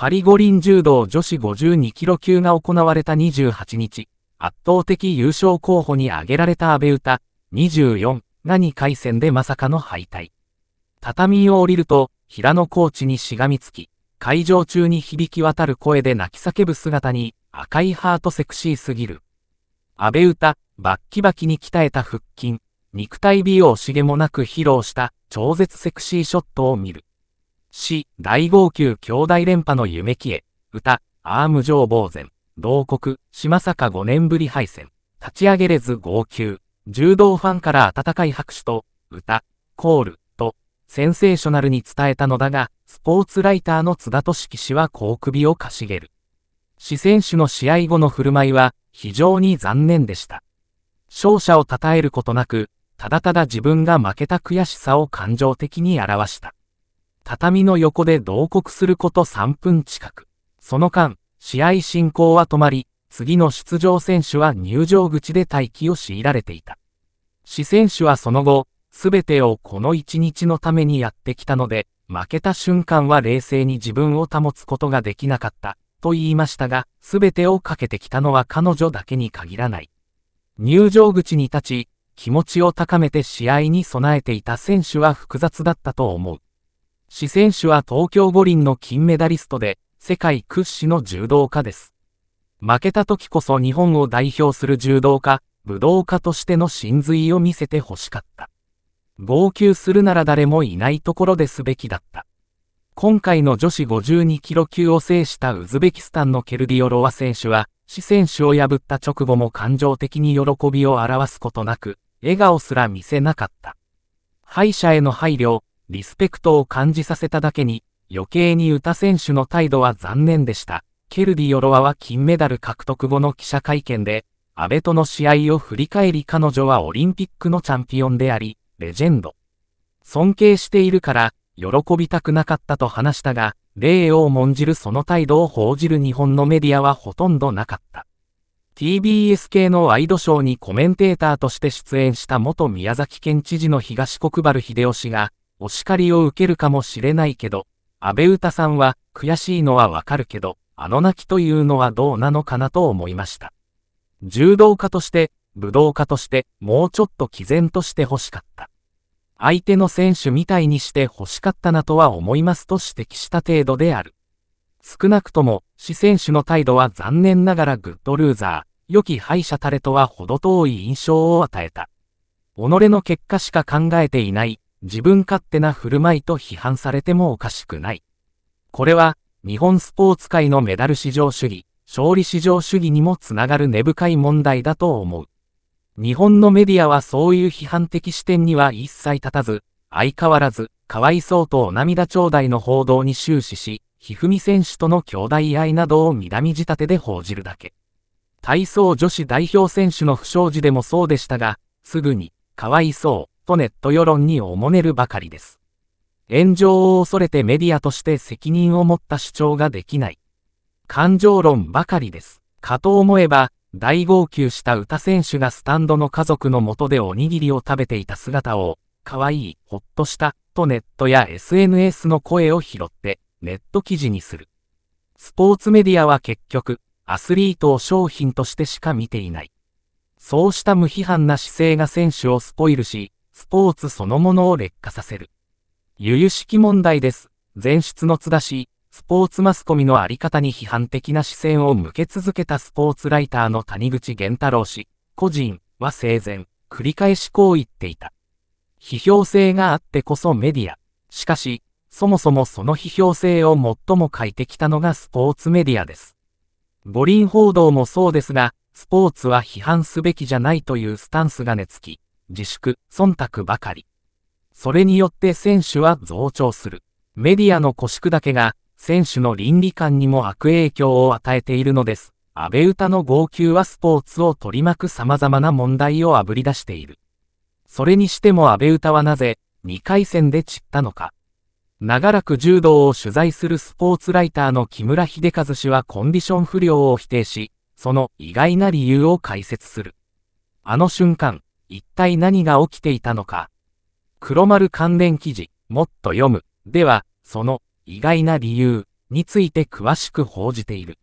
パリ五輪柔道女子52キロ級が行われた28日、圧倒的優勝候補に挙げられた安倍歌24が2回戦でまさかの敗退。畳を降りると、平野コーチにしがみつき、会場中に響き渡る声で泣き叫ぶ姿に、赤いハートセクシーすぎる。安倍歌、バッキバキに鍛えた腹筋、肉体美容しげもなく披露した超絶セクシーショットを見る。死、大号泣兄弟連覇の夢消え、歌、アーム上坊前、同国、島坂5年ぶり敗戦、立ち上げれず号泣、柔道ファンから温かい拍手と、歌、コール、と、センセーショナルに伝えたのだが、スポーツライターの津田俊樹氏はこう首をかしげる。四選手の試合後の振る舞いは、非常に残念でした。勝者を称えることなく、ただただ自分が負けた悔しさを感情的に表した。畳の横で同国すること3分近く。その間、試合進行は止まり、次の出場選手は入場口で待機を強いられていた。四選手はその後、すべてをこの一日のためにやってきたので、負けた瞬間は冷静に自分を保つことができなかった、と言いましたが、すべてをかけてきたのは彼女だけに限らない。入場口に立ち、気持ちを高めて試合に備えていた選手は複雑だったと思う。四選手は東京五輪の金メダリストで、世界屈指の柔道家です。負けた時こそ日本を代表する柔道家、武道家としての真髄を見せてほしかった。号泣するなら誰もいないところですべきだった。今回の女子52キロ級を制したウズベキスタンのケルディオロワ選手は、四選手を破った直後も感情的に喜びを表すことなく、笑顔すら見せなかった。敗者への配慮、リスペクトを感じさせただけに、余計に歌選手の態度は残念でした。ケルディ・ヨロワは金メダル獲得後の記者会見で、安倍との試合を振り返り彼女はオリンピックのチャンピオンであり、レジェンド。尊敬しているから、喜びたくなかったと話したが、礼を重んじるその態度を報じる日本のメディアはほとんどなかった。TBS 系のワイドショーにコメンテーターとして出演した元宮崎県知事の東国原秀夫氏が、お叱りを受けるかもしれないけど、安倍歌さんは悔しいのはわかるけど、あの泣きというのはどうなのかなと思いました。柔道家として、武道家として、もうちょっと毅然として欲しかった。相手の選手みたいにして欲しかったなとは思いますと指摘した程度である。少なくとも、死選手の態度は残念ながらグッドルーザー、良き敗者たれとは程遠い印象を与えた。己の結果しか考えていない、自分勝手な振る舞いと批判されてもおかしくない。これは、日本スポーツ界のメダル至上主義、勝利至上主義にもつながる根深い問題だと思う。日本のメディアはそういう批判的視点には一切立たず、相変わらず、かわいそうとお涙頂戴の報道に終始し、ひふみ選手との兄弟愛などを南み仕立てで報じるだけ。体操女子代表選手の不祥事でもそうでしたが、すぐに、かわいそう、とネット世論におもねるばかりです。炎上を恐れてメディアとして責任を持った主張ができない。感情論ばかりです。かと思えば、大号泣した歌選手がスタンドの家族のもとでおにぎりを食べていた姿を、かわいい、ほっとした、とネットや SNS の声を拾って、ネット記事にする。スポーツメディアは結局、アスリートを商品としてしか見ていない。そうした無批判な姿勢が選手をスポイルし、スポーツそのものを劣化させる。由々しき問題です。前出の津田氏、スポーツマスコミのあり方に批判的な視線を向け続けたスポーツライターの谷口源太郎氏、個人は生前、繰り返しこう言っていた。批評性があってこそメディア。しかし、そもそもその批評性を最も欠いてきたのがスポーツメディアです。五輪報道もそうですが、スポーツは批判すべきじゃないというスタンスが根付き、自粛、忖度ばかり。それによって選手は増長する。メディアの腰だけが、選手の倫理観にも悪影響を与えているのです。安倍歌の号泣はスポーツを取り巻く様々な問題をあぶり出している。それにしても安倍歌はなぜ、2回戦で散ったのか。長らく柔道を取材するスポーツライターの木村秀和氏はコンディション不良を否定し、その意外な理由を解説する。あの瞬間、一体何が起きていたのか。黒丸関連記事、もっと読む、では、その、意外な理由、について詳しく報じている。